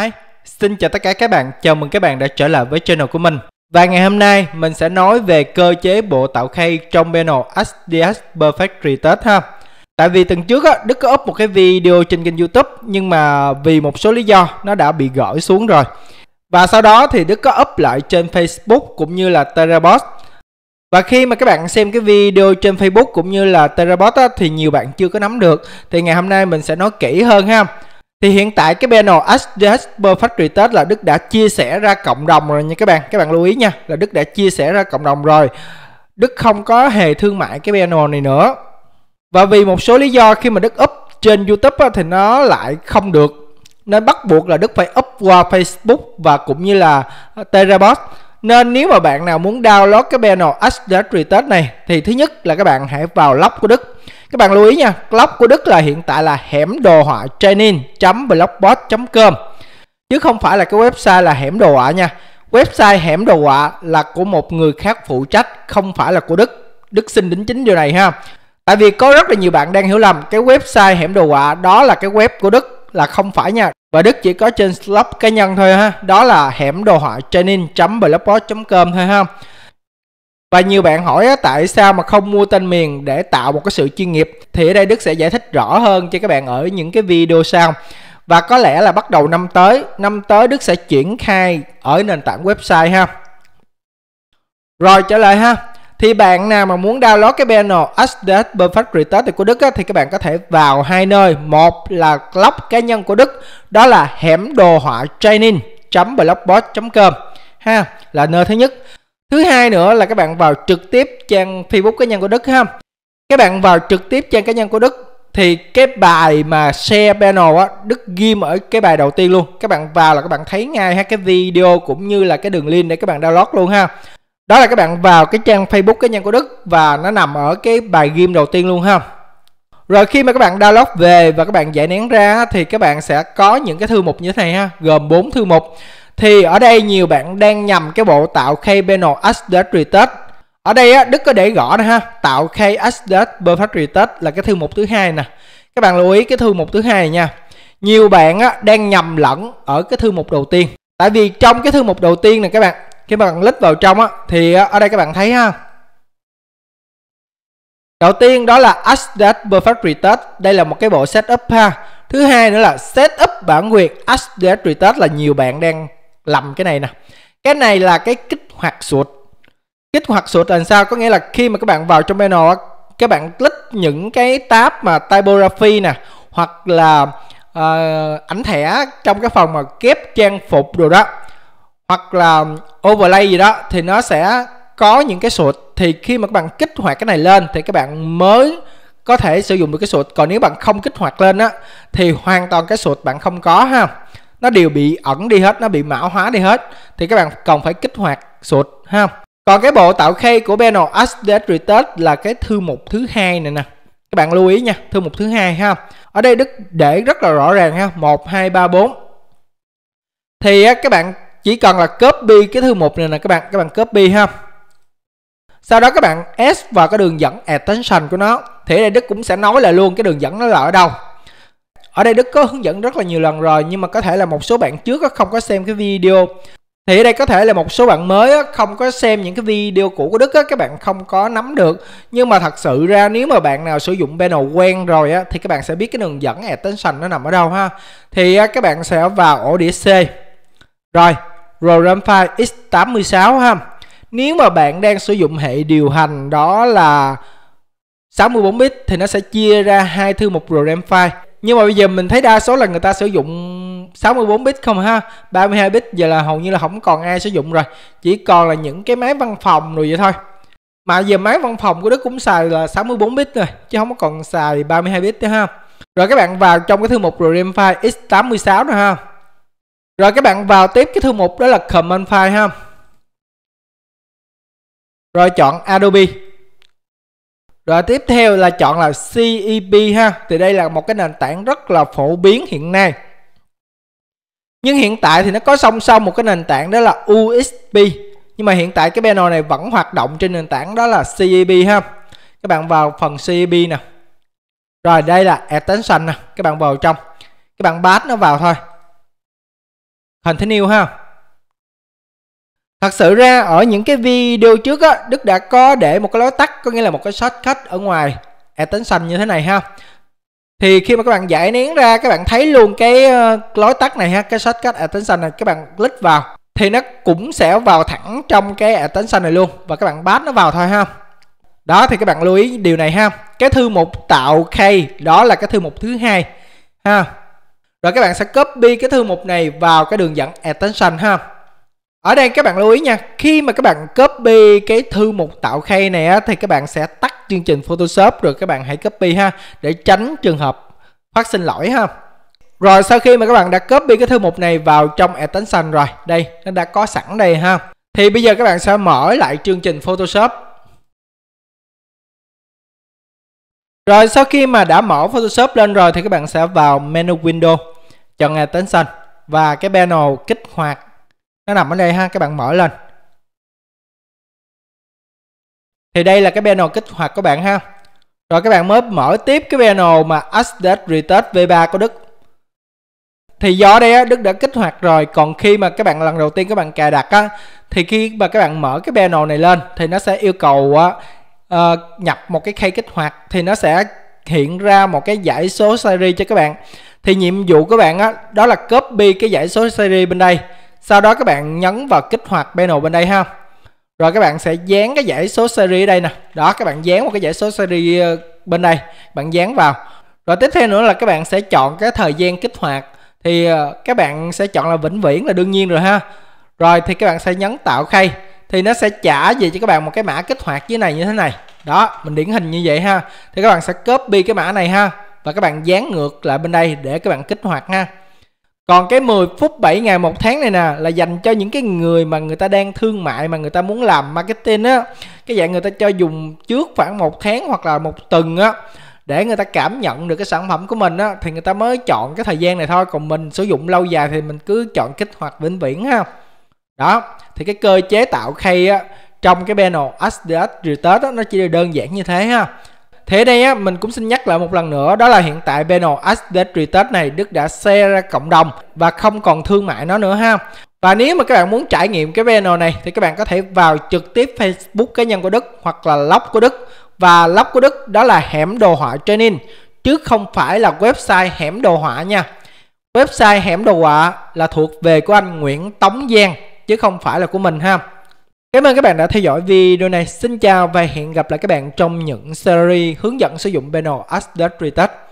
Hi, xin chào tất cả các bạn. Chào mừng các bạn đã trở lại với channel của mình. Và ngày hôm nay mình sẽ nói về cơ chế bộ tạo khay trong panel SDS Perfect Retest ha. Tại vì tuần trước Đức có up một cái video trên kênh YouTube nhưng mà vì một số lý do nó đã bị gỡ xuống rồi. Và sau đó thì Đức có up lại trên Facebook cũng như là Terabot. Và khi mà các bạn xem cái video trên Facebook cũng như là Terabot á, thì nhiều bạn chưa có nắm được. Thì ngày hôm nay mình sẽ nói kỹ hơn ha thì hiện tại cái panel SDS Perfect Retest là Đức đã chia sẻ ra cộng đồng rồi nha các bạn các bạn lưu ý nha là Đức đã chia sẻ ra cộng đồng rồi Đức không có hề thương mại cái panel này nữa và vì một số lý do khi mà Đức up trên YouTube thì nó lại không được nên bắt buộc là Đức phải up qua Facebook và cũng như là Terabot nên nếu mà bạn nào muốn download cái panel Asset Retest này thì thứ nhất là các bạn hãy vào log của Đức các bạn lưu ý nha blog của Đức là hiện tại là hẻm đồ họa training blogspot com chứ không phải là cái website là hẻm đồ họa nha website hẻm đồ họa là của một người khác phụ trách không phải là của Đức Đức xin đính chính điều này ha tại vì có rất là nhiều bạn đang hiểu lầm cái website hẻm đồ họa đó là cái web của Đức là không phải nha và Đức chỉ có trên blog cá nhân thôi ha đó là hẻm đồ họa training blogspot com thôi ha và nhiều bạn hỏi tại sao mà không mua tên miền để tạo một cái sự chuyên nghiệp thì ở đây Đức sẽ giải thích rõ hơn cho các bạn ở những cái video sau. Và có lẽ là bắt đầu năm tới, năm tới Đức sẽ triển khai ở nền tảng website ha. Rồi trở lại ha. Thì bạn nào mà muốn download cái banner SDS Perfect Retouch của Đức á, thì các bạn có thể vào hai nơi. Một là blog cá nhân của Đức, đó là hẻm đồ họa training blogspot com ha là nơi thứ nhất thứ hai nữa là các bạn vào trực tiếp trang facebook cá nhân của đức ha các bạn vào trực tiếp trang cá nhân của đức thì cái bài mà share panel á đức ghim ở cái bài đầu tiên luôn các bạn vào là các bạn thấy ngay ha cái video cũng như là cái đường link để các bạn download luôn ha đó là các bạn vào cái trang facebook cá nhân của đức và nó nằm ở cái bài ghim đầu tiên luôn ha rồi khi mà các bạn download về và các bạn giải nén ra thì các bạn sẽ có những cái thư mục như thế này ha gồm 4 thư mục thì ở đây nhiều bạn đang nhầm cái bộ tạo k panel Access Retest ở đây á, Đức có để rõ nè ha tạo k Access Perfect Retest là cái thư mục thứ hai nè các bạn lưu ý cái thư mục thứ hai nha nhiều bạn á, đang nhầm lẫn ở cái thư mục đầu tiên tại vì trong cái thư mục đầu tiên này các bạn khi mà bạn click vào trong á thì ở đây các bạn thấy ha đầu tiên đó là Access Perfect Retest đây là một cái bộ setup ha thứ hai nữa là setup bản quyền Access Retest là nhiều bạn đang lầm cái này nè cái này là cái kích hoạt sụt kích hoạt sụt là sao có nghĩa là khi mà các bạn vào trong panel các bạn click những cái tab mà typography nè hoặc là uh, ảnh thẻ trong cái phòng mà kép trang phục rồi đó hoặc là overlay gì đó thì nó sẽ có những cái sụt thì khi mà các bạn kích hoạt cái này lên thì các bạn mới có thể sử dụng được cái sụt còn nếu bạn không kích hoạt lên á thì hoàn toàn cái sụt bạn không có ha nó đều bị ẩn đi hết nó bị mã hóa đi hết thì các bạn cần phải kích hoạt sụt ha còn cái bộ tạo khay của panel update là cái thư mục thứ hai này nè các bạn lưu ý nha thư mục thứ hai ha ở đây đức để rất là rõ ràng ha một hai ba bốn thì các bạn chỉ cần là copy cái thư mục này nè các bạn các bạn copy ha sau đó các bạn S vào cái đường dẫn attention của nó thì đây Đức cũng sẽ nói là luôn cái đường dẫn nó là ở đâu ở đây Đức có hướng dẫn rất là nhiều lần rồi nhưng mà có thể là một số bạn trước không có xem cái video thì ở đây có thể là một số bạn mới không có xem những cái video cũ của Đức các bạn không có nắm được nhưng mà thật sự ra nếu mà bạn nào sử dụng panel quen rồi thì các bạn sẽ biết cái đường dẫn attention nó nằm ở đâu ha thì các bạn sẽ vào ổ đĩa C rồi program file x86 ha nếu mà bạn đang sử dụng hệ điều hành đó là 64 bit thì nó sẽ chia ra hai thư mục program file nhưng mà bây giờ mình thấy đa số là người ta sử dụng 64 bit không ha 32 bit giờ là hầu như là không còn ai sử dụng rồi chỉ còn là những cái máy văn phòng rồi vậy thôi mà giờ máy văn phòng của Đức cũng xài là 64 bit rồi chứ không có còn xài 32 bit nữa ha rồi các bạn vào trong cái thư mục RAM file x86 nữa ha rồi các bạn vào tiếp cái thư mục đó là command file ha rồi chọn Adobe rồi tiếp theo là chọn là CEP ha. Thì đây là một cái nền tảng rất là phổ biến hiện nay. Nhưng hiện tại thì nó có song song một cái nền tảng đó là USP. Nhưng mà hiện tại cái panel này vẫn hoạt động trên nền tảng đó là CEP ha. Các bạn vào phần CEP nè. Rồi đây là extension nè, các bạn vào trong. Các bạn bát nó vào thôi. Continue ha. Thật sự ra ở những cái video trước á, Đức đã có để một cái lối tắt có nghĩa là một cái shortcut ở ngoài extension như thế này ha. Thì khi mà các bạn giải nén ra các bạn thấy luôn cái ờ, lối tắt này ha, cái shortcut attention này các bạn click vào thì nó cũng sẽ vào thẳng trong cái attention này luôn và các bạn bát nó vào thôi ha. Đó thì các bạn lưu ý điều này ha. Cái thư mục tạo khay đó là cái thư mục thứ hai ha. Rồi các bạn sẽ copy cái thư mục này vào cái đường dẫn attention ha ở đây các bạn lưu ý nha khi mà các bạn copy cái thư mục tạo khay này á, thì các bạn sẽ tắt chương trình Photoshop rồi các bạn hãy copy ha để tránh trường hợp phát sinh lỗi ha rồi sau khi mà các bạn đã copy cái thư mục này vào trong extension rồi đây nó đã có sẵn đây ha thì bây giờ các bạn sẽ mở lại chương trình Photoshop Rồi sau khi mà đã mở Photoshop lên rồi thì các bạn sẽ vào menu Window, chọn extension và cái panel kích hoạt nó nằm ở đây ha các bạn mở lên thì đây là cái panel kích hoạt của bạn ha rồi các bạn mới mở tiếp cái panel mà update retest v3 của đức thì do đây á, Đức đã kích hoạt rồi còn khi mà các bạn lần đầu tiên các bạn cài đặt á thì khi mà các bạn mở cái panel này lên thì nó sẽ yêu cầu á, uh, nhập một cái key kích hoạt thì nó sẽ hiện ra một cái giải số series cho các bạn thì nhiệm vụ của bạn á, đó là copy cái giải số series bên đây sau đó các bạn nhấn vào kích hoạt panel bên đây ha rồi các bạn sẽ dán cái dãy số series ở đây nè đó các bạn dán một cái dãy số series bên đây bạn dán vào rồi tiếp theo nữa là các bạn sẽ chọn cái thời gian kích hoạt thì các bạn sẽ chọn là vĩnh viễn là đương nhiên rồi ha rồi thì các bạn sẽ nhấn tạo khay thì nó sẽ trả về cho các bạn một cái mã kích hoạt dưới này như thế này đó mình điển hình như vậy ha thì các bạn sẽ copy cái mã này ha và các bạn dán ngược lại bên đây để các bạn kích hoạt ha còn cái 10 phút 7 ngày một tháng này nè là dành cho những cái người mà người ta đang thương mại mà người ta muốn làm marketing á cái dạng người ta cho dùng trước khoảng một tháng hoặc là một tuần á để người ta cảm nhận được cái sản phẩm của mình á thì người ta mới chọn cái thời gian này thôi còn mình sử dụng lâu dài thì mình cứ chọn kích hoạt vĩnh viễn ha đó thì cái cơ chế tạo khay á trong cái panel SDS Retest nó chỉ đơn giản như thế ha Thế đây á, mình cũng xin nhắc lại một lần nữa đó là hiện tại Beno Update Retest này Đức đã share ra cộng đồng và không còn thương mại nó nữa ha. Và nếu mà các bạn muốn trải nghiệm cái Beno này thì các bạn có thể vào trực tiếp Facebook cá nhân của Đức hoặc là blog của Đức và blog của Đức đó là hẻm đồ họa training chứ không phải là website hẻm đồ họa nha. Website hẻm đồ họa là thuộc về của anh Nguyễn Tống Giang chứ không phải là của mình ha. Cảm ơn các bạn đã theo dõi video này. Xin chào và hẹn gặp lại các bạn trong những series hướng dẫn sử dụng panel Asset Retouch.